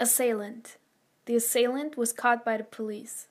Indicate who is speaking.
Speaker 1: Assailant. The assailant was caught by the police.